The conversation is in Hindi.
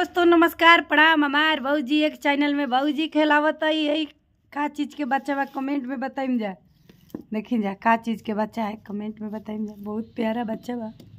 दोस्तों नमस्कार प्रणाम हमार भाऊ जी एक चैनल में भाऊ जी खेलावत है यही का चीज़ के बच्चा बा कमेंट में बताइम जा देखी जा का चीज़ के बच्चा है कमेंट में बताइम जा बहुत प्यारा बच्चा बा